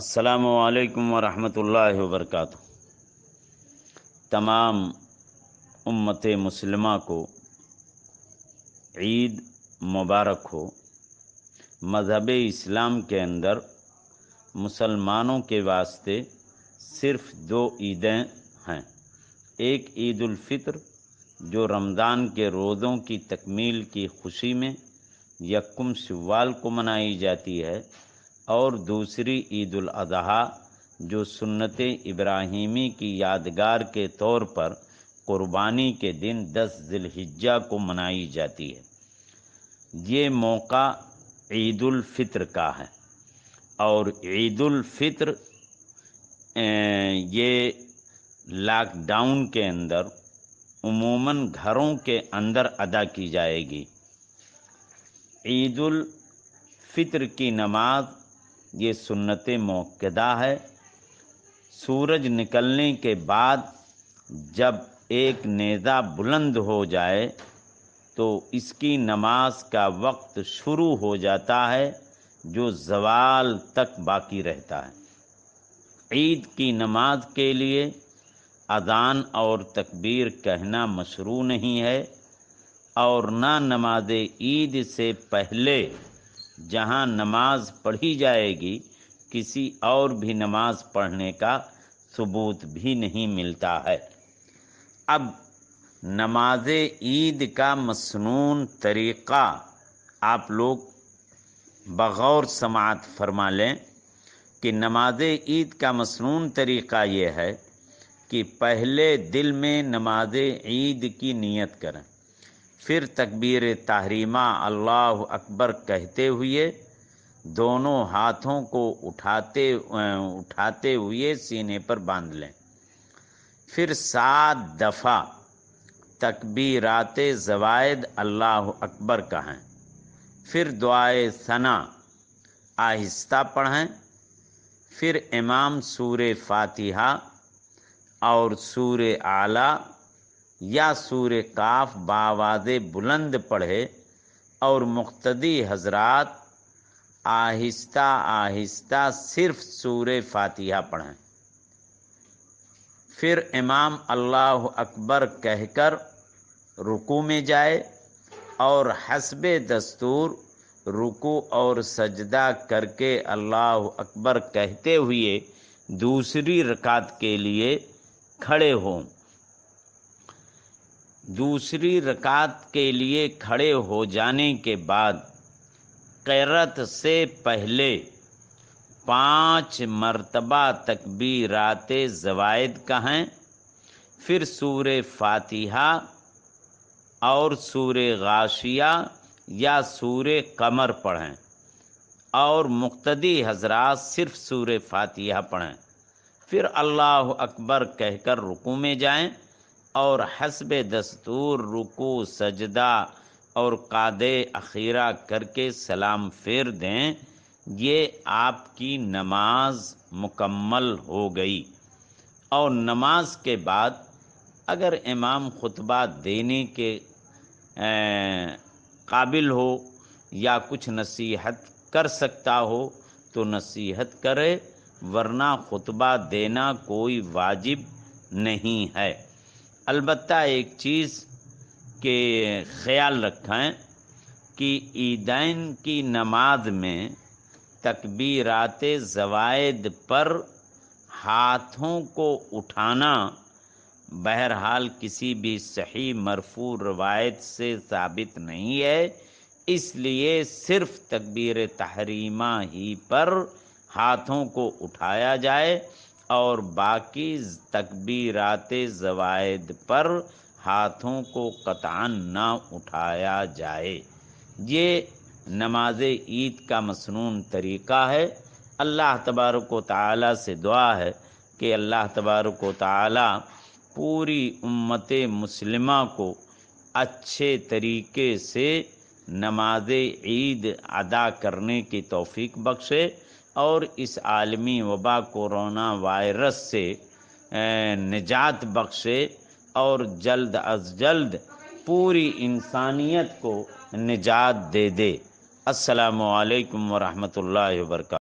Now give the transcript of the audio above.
असलकम वरहमल वर्क तमाम उम्मत मुसलमा को ईद मुबारक हो मज़हब इस्लाम के अंदर मुसलमानों के वास्ते सिर्फ़ दो ईदें हैं एक ईदालफ़ित्र जो रमज़ान के रोज़ों की तकमील की खुशी में यकुम शवाल को मनाई जाती है और दूसरी ईद अजहा जो सुन्नत इब्राहिमी की यादगार के तौर पर कुर्बानी के दिन दस जिलहिज्जा को मनाई जाती है ये मौका ईदालफ़ित्र का है और ईदालफ़ित्र ये लॉकडाउन के अंदर उमूमन घरों के अंदर अदा की जाएगी ईदालफ़ित्र की नमाज़ ये सुन्नत मौकदा है सूरज निकलने के बाद जब एक नेज़ा बुलंद हो जाए तो इसकी नमाज का वक्त शुरू हो जाता है जो जवाल तक बाकी रहता है ईद की नमाज के लिए अजान और तकबीर कहना मशरू नहीं है और ना नमाज ईद से पहले जहाँ नमाज पढ़ी जाएगी किसी और भी नमाज पढ़ने का सबूत भी नहीं मिलता है अब नमाज ईद का मसनून तरीक़ा आप लोग बग़ौर समात फरमा लें कि नमाज ईद का मसनून तरीक़ा ये है कि पहले दिल में नमाज ईद की नीयत करें फिर तकबीर तहरीमा अल्लाह अकबर कहते हुए दोनों हाथों को उठाते उठाते हुए सीने पर बांध लें फिर सात दफ़ा तकबीरात जवायद अल्लाह अकबर कहें फिर दुआए सना आहिस्ता पढ़ें फिर इमाम सूर फातिहा और सूर आला या सूर काफ बावाज बुलंद पढ़े और मुख्तदी हजरात आहिस्ता आहिस्ता सिर्फ सूर फातिहा पढ़ें फिर इमाम अल्लाह अकबर कहकर रुकू में जाए और हसब दस्तूर रुकू और सजदा करके अल्लाह अकबर कहते हुए दूसरी रकात के लिए खड़े हों दूसरी रकात के लिए खड़े हो जाने के बाद करत से पहले पाँच मरतबा तकबीरात जवायद कहें फिर सूर फातिहा और सूर गाशिया या सूर कमर पढ़ें और मुक्तदी हजरात सिर्फ सूर फातिहा पढ़ें फिर अल्लाह अकबर कहकर रुकू में जाएं और हसब दस्तूर रुको सजदा और कादे अखीरा करके सलाम फेर दें ये आपकी नमाज मुकम्मल हो गई और नमाज के बाद अगर इमाम खुतबा देने के काबिल हो या कुछ नसीहत कर सकता हो तो नसीहत करे वरना खुतबा देना कोई वाजिब नहीं है अलबत् एक चीज़ के ख्याल रखें कि ईदैन की नमाज में तकबीरात जवायद पर हाथों को उठाना बहरहाल किसी भी सही मरफू रवायत से साबित नहीं है इसलिए सिर्फ तकबीर तहरीमा ही पर हाथों को उठाया जाए और बाकी तकबीरात ज़वायद पर हाथों को कतान ना उठाया जाए ये नमाज ईद का मसनून तरीक़ा है अल्लाह तबारक ताली से दुआ है कि अल्लाह तबारक ताली पूरी उम्मत मुसलिमा को अच्छे तरीके से नमाज ईद अदा करने की तौफीक बख्शे और इस आलमी वबा कोरोना वायरस से निजात बख्शे और जल्द अज जल्द पूरी इंसानियत को निजात दे दे असलकम वरहमल वर्का